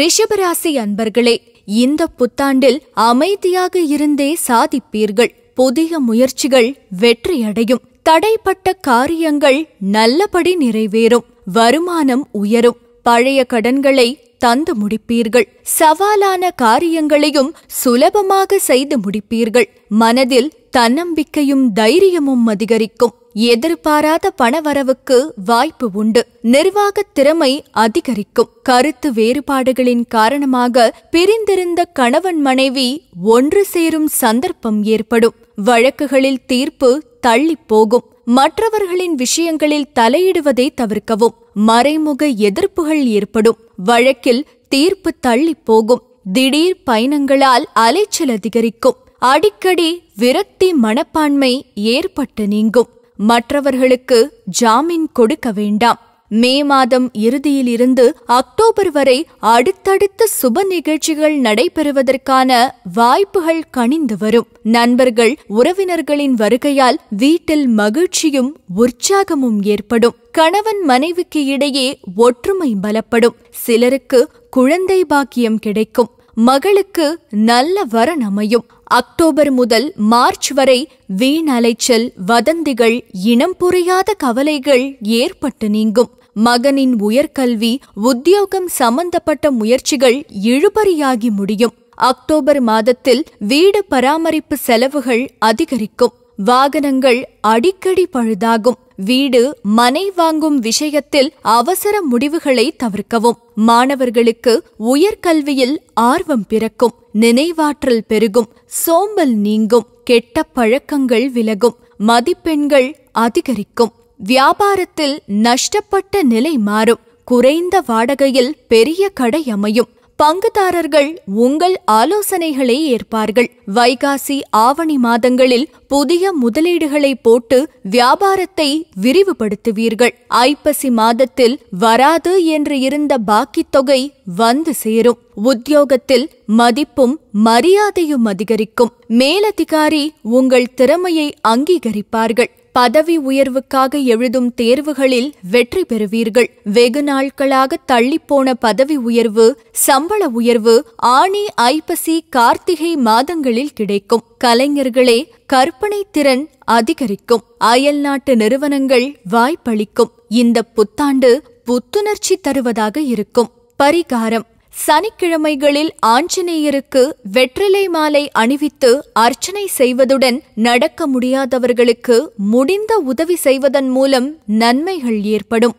ரிஷபராசி அன்பர்களே இந்த புத்தாண்டில் அமைதியாக இருந்தே சாதிப்பீர்கள் புதிய முயற்சிகள் வெற்றியடையும் தடைப்பட்ட காரியங்கள் நல்லபடி நிறைவேறும் வருமானம் உயரும் பழைய கடன்களை தந்து முடிப்பீர்கள் சவாலான காரியங்களையும் சுலபமாக செய்து முடிப்பீர்கள் மனதில் தன்னம்பிக்கையும் தைரியமும் அதிகரிக்கும் எதிர்பாராத பணவரவுக்கு வாய்ப்பு உண்டு நிர்வாக திறமை அதிகரிக்கும் கருத்து வேறுபாடுகளின் காரணமாக பிரிந்திருந்த கணவன் மனைவி ஒன்று சேரும் சந்தர்ப்பம் ஏற்படும் வழக்குகளில் தீர்ப்பு போகும் மற்றவர்களின் விஷயங்களில் தலையிடுவதை தவிர்க்கவும் மறைமுக எதிர்ப்புகள் ஏற்படும் வழக்கில் தீர்ப்பு போகும் திடீர் பயணங்களால் அலைச்சல் அதிகரிக்கும் அடிக்கடி விரக்தி மனப்பான்மை ஏற்பட்டு நீங்கும் மற்றவர்களுக்கு ஜாமீன் கொடுக்க வேண்டாம் மே மாதம் இறுதியிலிருந்து அக்டோபர் வரை அடுத்தடுத்த சுப நிகழ்ச்சிகள் நடைபெறுவதற்கான வாய்ப்புகள் கணிந்து வரும் நண்பர்கள் உறவினர்களின் வருகையால் வீட்டில் மகிழ்ச்சியும் உற்சாகமும் ஏற்படும் கணவன் மனைவிக்கு இடையே ஒற்றுமை பலப்படும் சிலருக்கு குழந்தை பாக்கியம் கிடைக்கும் மகளுக்கு நல்ல வரன் அமையும் அக்டோபர் முதல் மார்ச் வரை வீண் அலைச்சல் வதந்திகள் இனம் புரியாத கவலைகள் ஏற்பட்டு நீங்கும் மகனின் உயர்கல்வி உத்தியோகம் சம்பந்தப்பட்ட முயற்சிகள் இழுபறியாகி முடியும் அக்டோபர் மாதத்தில் வீடு பராமரிப்பு செலவுகள் அதிகரிக்கும் வாகனங்கள் அடிக்கடி பழுதாகும் வீடு மனை வாங்கும் விஷயத்தில் அவசர முடிவுகளை தவிர்க்கவும் மாணவர்களுக்கு உயர்கல்வியில் ஆர்வம் பிறக்கும் நினைவாற்றல் பெருகும் சோம்பல் நீங்கும் கெட்ட பழக்கங்கள் விலகும் மதிப்பெண்கள் அதிகரிக்கும் வியாபாரத்தில் நஷ்டப்பட்ட நிலை மாறும் குறைந்த வாடகையில் பெரிய கடை அமையும் பங்குதாரர்கள் உங்கள் ஆலோசனைகளை ஏற்பார்கள் வைகாசி ஆவணி மாதங்களில் புதிய முதலீடுகளை போட்டு வியாபாரத்தை விரிவுபடுத்துவீர்கள் ஐப்பசி மாதத்தில் வராது என்று இருந்த பாக்கித் தொகை வந்து சேரும் உத்தியோகத்தில் மதிப்பும் மரியாதையும் அதிகரிக்கும் மேலதிகாரி உங்கள் திறமையை அங்கீகரிப்பார்கள் பதவி உயர்வுக்காக எழுதும் தேர்வுகளில் வெற்றி பெறுவீர்கள் வெகு நாட்களாக தள்ளிப்போன பதவி உயர்வு சம்பள உயர்வு ஆணி ஐப்பசி கார்த்திகை மாதங்களில் கிடைக்கும் கலைஞர்களே கற்பனை திறன் அதிகரிக்கும் அயல் நாட்டு நிறுவனங்கள் வாய்ப்பளிக்கும் இந்த புத்தாண்டு புத்துணர்ச்சி தருவதாக இருக்கும் பரிகாரம் சனிக்கிழமைகளில் ஆஞ்சநேயருக்கு வெற்றிலை மாலை அணிவித்து அர்ச்சனை செய்வதுடன் நடக்க முடியாதவர்களுக்கு முடிந்த உதவி செய்வதன் மூலம் நன்மைகள் ஏற்படும்